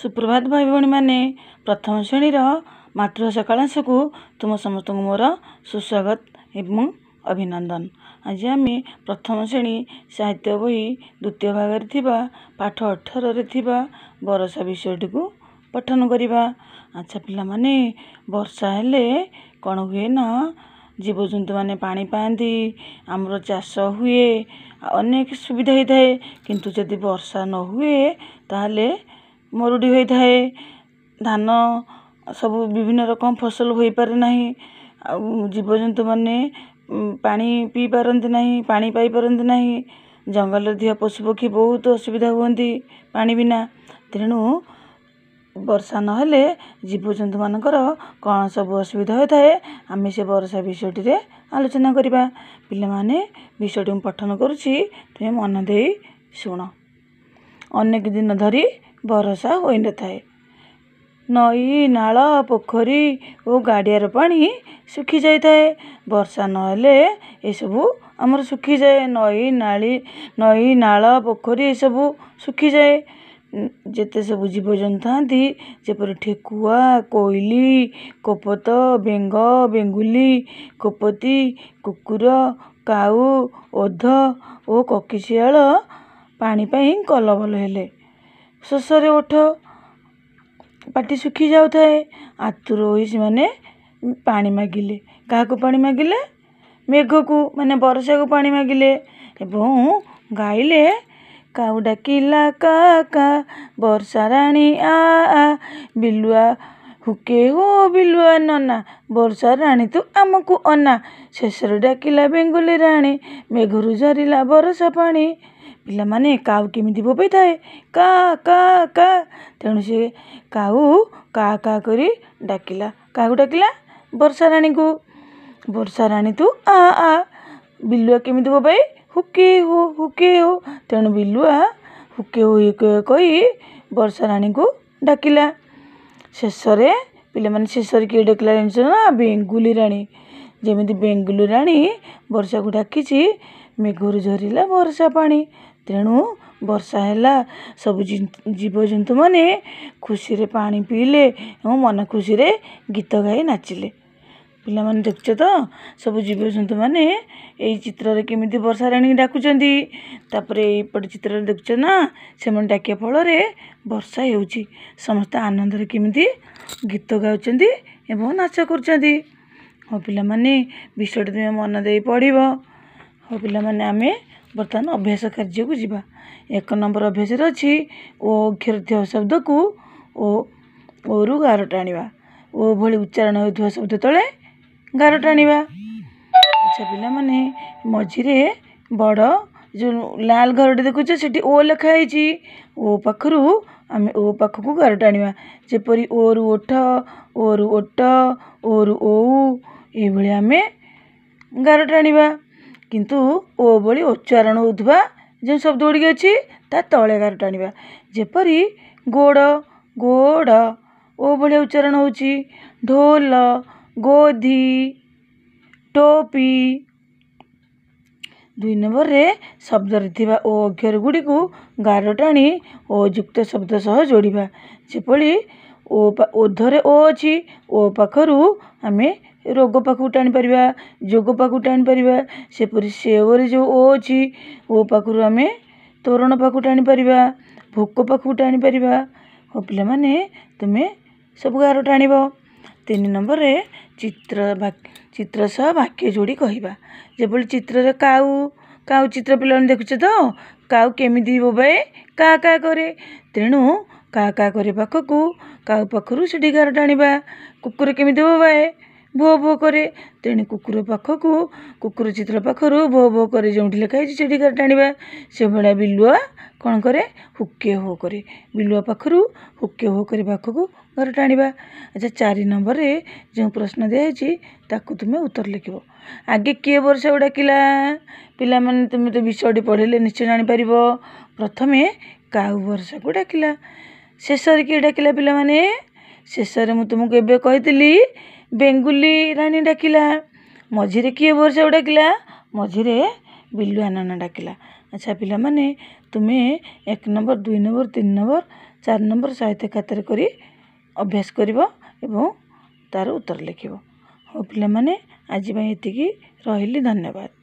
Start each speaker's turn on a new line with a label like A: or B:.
A: ସୁପ୍ରଭାତ ଭାଇ ଭଉଣୀମାନେ ପ୍ରଥମ ଶ୍ରେଣୀର ମାତୃ ସକାଳାଂଶକୁ ତୁମ ସମସ୍ତଙ୍କୁ ମୋର ସୁସ୍ୱାଗତ ଏବଂ ଅଭିନନ୍ଦନ ଆଜି ଆମେ ପ୍ରଥମ ଶ୍ରେଣୀ ସାହିତ୍ୟ ବହି ଦ୍ୱିତୀୟ ଭାଗରେ ଥିବା ପାଠ ଅଠରରେ ଥିବା ବରଷା ବିଷୟଟିକୁ ପଠନ କରିବା ଆଚ୍ଛା ପିଲାମାନେ ବର୍ଷା ହେଲେ କ'ଣ ହୁଏ ନା ଜୀବଜନ୍ତୁମାନେ ପାଣି ପାଆନ୍ତି ଆମର ଚାଷ ହୁଏ ଅନେକ ସୁବିଧା ହୋଇଥାଏ କିନ୍ତୁ ଯଦି ବର୍ଷା ନ ହୁଏ ତାହେଲେ ମରୁଡ଼ି ହୋଇଥାଏ ଧାନ ସବୁ ବିଭିନ୍ନ ରକମ ଫସଲ ହୋଇପାରେ ନାହିଁ ଆଉ ଜୀବଜନ୍ତୁମାନେ ପାଣି ପିଇପାରନ୍ତି ନାହିଁ ପାଣି ପାଇପାରନ୍ତି ନାହିଁ ଜଙ୍ଗଲରେ ଥିବା ପଶୁପକ୍ଷୀ ବହୁତ ଅସୁବିଧା ହୁଅନ୍ତି ପାଣି ବିନା ତେଣୁ ବର୍ଷା ନହେଲେ ଜୀବଜନ୍ତୁମାନଙ୍କର କ'ଣ ସବୁ ଅସୁବିଧା ହୋଇଥାଏ ଆମେ ସେ ବର୍ଷା ବିଷୟଟିରେ ଆଲୋଚନା କରିବା ପିଲାମାନେ ବିଷୟଟି ମୁଁ ପଠନ କରୁଛି ତୁମେ ମନ ଦେଇ ଶୁଣ ଅନେକ ଦିନ ଧରି ଭରସା ହୋଇନଥାଏ ନଈ ନାଳ ପୋଖରୀ ଓ ଗାଡ଼ିଆର ପାଣି ଶୁଖିଯାଇଥାଏ ବର୍ଷା ନହେଲେ ଏସବୁ ଆମର ଶୁଖିଯାଏ ନଈ ନାଳି ନଈ ନାଳ ପୋଖରୀ ଏସବୁ ଶୁଖିଯାଏ ଯେତେ ସବୁ ଜୀବଜନ୍ତୁ ଥାଆନ୍ତି ଯେପରି ଠେକୁଆ କୋଇଲି କୋପତ ବେଙ୍ଗ ବେଙ୍ଗୁଲି କୋପତି କୁକୁର କାଉ ଓଧ ଓ କକିଶିଆଳ ପାଣି ପାଇଁ କଲବଲ ହେଲେ ଶୋଷରେ ଓଠ ପାଟି ଶୁଖି ଯାଉଥାଏ ଆତୁର ହୋଇ ସେମାନେ ପାଣି ମାଗିଲେ କାହାକୁ ପାଣି ମାଗିଲେ ମେଘକୁ ମାନେ ବର୍ଷାକୁ ପାଣି ମାଗିଲେ ଏବଂ ଗାଇଲେ କାଉ ଡାକିଲା କା କା ବର୍ଷା ରାଣୀ ଆ ଆ ବିଲୁଆ ହୁକେ ହୋ ବିଲୁଆ ନନା ବର୍ଷା ରାଣୀ ତୁ ଆମକୁ ଅନା ଶେଷରେ ଡାକିଲା ବେଙ୍ଗୁଲି ରାଣୀ ମେଘରୁ ଝରିଲା ବରଷା ପାଣି ପିଲାମାନେ କାଉ କେମିତି ବୋବେଇଥାଏ କା କା କା ତେଣୁ ସେ କାଉ କା କା କରି ଡାକିଲା କାହାକୁ ଡାକିଲା ବର୍ଷାରାଣୀକୁ ବର୍ଷାରାଣୀ ତୁ ଆ ଆ ବିଲୁଆ କେମିତି ବୋବାଏ ହୁକେ ହୋ ହୁକେ ହୋ ତେଣୁ ବିଲୁଆ ହୁକେ ହୋ କହି ବର୍ଷାରାଣୀକୁ ଡାକିଲା ଶେଷରେ ପିଲାମାନେ ଶେଷରେ କିଏ ଡାକିଲା ଜାଣିଛ ନା ବେଙ୍ଗୁଲି ରାଣୀ ଯେମିତି ବେଙ୍ଗୁଲି ରାଣୀ ବର୍ଷାକୁ ଡାକିଛି ମେଘରୁ ଝରିଲା ବର୍ଷା ପାଣି तणु वर्षाहेला जीवजन्तु मुसी पाइले मन खुसी गीत गाई नाचले पहिला देख्छ त सबै जीवजन्तु म चित्रले केसारेणिक डाकुन्छ तपर यपट चित्रु नकसा समस्त आनन्दले केत गाउँदै पहि विषय दिन मनदे पढिब ହଉ ପିଲାମାନେ ଆମେ ବର୍ତ୍ତମାନ ଅଭ୍ୟାସ କାର୍ଯ୍ୟକୁ ଯିବା ଏକ ନମ୍ବର ଅଭ୍ୟାସରେ ଅଛି ଓ ଅକ୍ଷର ଶବ୍ଦକୁ ଓ ଓରୁ ଗାର ଟାଣିବା ଓ ଭଳି ଉଚ୍ଚାରଣ ହେଉଥିବା ଶବ୍ଦ ତଳେ ଗାର ଟାଣିବା ଆଚ୍ଛା ପିଲାମାନେ ମଝିରେ ବଡ଼ ଯେଉଁ ଲାଲ ଘରଟି ଦେଖୁଛ ସେଠି ଓ ଲେଖା ହେଇଛି ଓ ପାଖରୁ ଆମେ ଓ ପାଖକୁ ଗାର ଟାଣିବା ଯେପରି ଓରୁ ଓଠ ଓରୁ ଓଟ ଓରୁ ଓଉ ଏଇଭଳି ଆମେ ଗାର ଟାଣିବା କିନ୍ତୁ ଓ ଭଳି ଉଚ୍ଚାରଣ ହେଉଥିବା ଯେଉଁ ଶବ୍ଦ ଗୁଡ଼ିକ ଅଛି ତା ତଳେ ଗାର ଟାଣିବା ଯେପରି ଗୋଡ଼ ଗୋଡ଼ ଓ ଭଳିଆ ଉଚ୍ଚାରଣ ହେଉଛି ଢୋଲ ଗୋଧି ଟୋପି ଦୁଇ ନମ୍ବରରେ ଶବ୍ଦରେ ଥିବା ଓ ଅକ୍ଷର ଗୁଡ଼ିକୁ ଗାର ଟାଣି ଓ ଯୁକ୍ତ ଶବ୍ଦ ସହ ଯୋଡ଼ିବା ଯେଭଳି ଓ ଓଧରେ ଓ ଅଛି ଓ ପାଖରୁ ଆମେ ରୋଗ ପାଖକୁ ଟାଣିପାରିବା ଯୋଗ ପାଖକୁ ଟାଣିପାରିବା ସେପରି ସେଓରେ ଯେଉଁ ଓ ଅଛି ଓ ପାଖରୁ ଆମେ ତୋରଣ ପାଖକୁ ଟାଣିପାରିବା ଭୋକ ପାଖକୁ ଟାଣିପାରିବା ହଉ ପିଲାମାନେ ତୁମେ ସବୁ ଗାର ଟାଣିବ ତିନି ନମ୍ବରରେ ଚିତ୍ର ଚିତ୍ର ସହ ବାକ୍ୟ ଯୋଡ଼ି କହିବା ଯେଭଳି ଚିତ୍ରରେ କାଉ କାଉ ଚିତ୍ର ପିଲାମାନେ ଦେଖୁଛେ ତ କାଉ କେମିତି ବୋବାଏ କା କା କରେ ତେଣୁ କା କା କରେ ପାଖକୁ କାଉ ପାଖରୁ ସେଠି ଗାର ଟାଣିବା କୁକୁର କେମିତି ବୋବାଏ ଭୋ ଭୋ କରେ ତେଣୁ କୁକୁର ପାଖକୁ କୁକୁର ଚିତ୍ର ପାଖରୁ ଭୋ ଭୋ କରେ ଯେଉଁଠି ଲେଖା ହେଇଛି ସେଇଠି କାଟ ଆଣିବା ସେଭଳିଆ ବିଲୁଆ କ'ଣ କରେ ହୁକେ ହୋ କରେ ବିଲୁଆ ପାଖରୁ ହୁକେ ହୋ କରି ପାଖକୁ ଘରେ ଟାଣିବା ଆଚ୍ଛା ଚାରି ନମ୍ବରରେ ଯେଉଁ ପ୍ରଶ୍ନ ଦିଆହେଇଛି ତାକୁ ତୁମେ ଉତ୍ତର ଲେଖିବ ଆଗେ କିଏ ବର୍ଷା ଡାକିଲା ପିଲାମାନେ ତୁମେ ତ ବିଷୟଟି ପଢ଼ିଲେ ନିଶ୍ଚୟ ଜାଣିପାରିବ ପ୍ରଥମେ କାଉ ବର୍ଷାକୁ ଡାକିଲା ଶେଷରେ କିଏ ଡାକିଲା ପିଲାମାନେ ଶେଷରେ ମୁଁ ତୁମକୁ ଏବେ କହିଥିଲି ବେଙ୍ଗୁଲି ରାଣୀ ଡାକିଲା ମଝିରେ କିଏ ବୋରସାହୁ ଡାକିଲା ମଝିରେ ବିଲୁଆ ନନା ଡାକିଲା ଆଚ୍ଛା ପିଲାମାନେ ତୁମେ ଏକ ନମ୍ବର ଦୁଇ ନମ୍ବର ତିନି ନମ୍ବର ଚାରି ନମ୍ବର ସହିତ ଏକାତରେ କରି ଅଭ୍ୟାସ କରିବ ଏବଂ ତା'ର ଉତ୍ତର ଲେଖିବ ହଉ ପିଲାମାନେ ଆଜି ପାଇଁ ଏତିକି ରହିଲି ଧନ୍ୟବାଦ